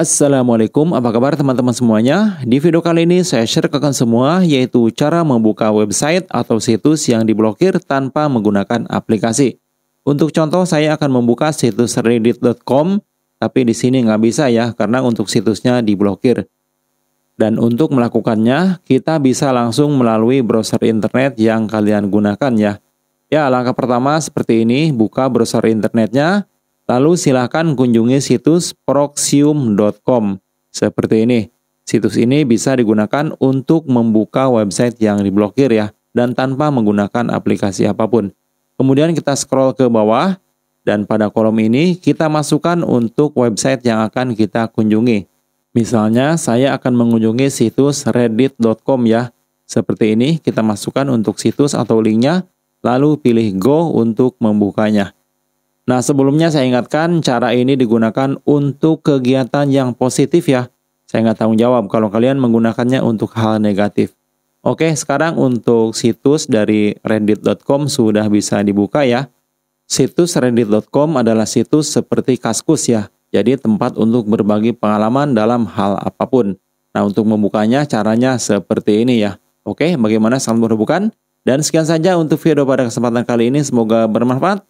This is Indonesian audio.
Assalamualaikum, apa kabar teman-teman semuanya? Di video kali ini saya share ke kalian semua yaitu cara membuka website atau situs yang diblokir tanpa menggunakan aplikasi. Untuk contoh saya akan membuka situs reddit.com, tapi di sini nggak bisa ya karena untuk situsnya diblokir. Dan untuk melakukannya, kita bisa langsung melalui browser internet yang kalian gunakan ya. Ya, langkah pertama seperti ini, buka browser internetnya, Lalu silahkan kunjungi situs proxium.com. Seperti ini, situs ini bisa digunakan untuk membuka website yang diblokir ya, dan tanpa menggunakan aplikasi apapun. Kemudian kita scroll ke bawah, dan pada kolom ini kita masukkan untuk website yang akan kita kunjungi. Misalnya saya akan mengunjungi situs reddit.com ya. Seperti ini kita masukkan untuk situs atau linknya, lalu pilih go untuk membukanya. Nah, sebelumnya saya ingatkan cara ini digunakan untuk kegiatan yang positif ya. Saya nggak tanggung jawab kalau kalian menggunakannya untuk hal negatif. Oke, sekarang untuk situs dari reddit.com sudah bisa dibuka ya. Situs reddit.com adalah situs seperti Kaskus ya, jadi tempat untuk berbagi pengalaman dalam hal apapun. Nah, untuk membukanya caranya seperti ini ya. Oke, bagaimana sangat berhubungan? Dan sekian saja untuk video pada kesempatan kali ini, semoga bermanfaat.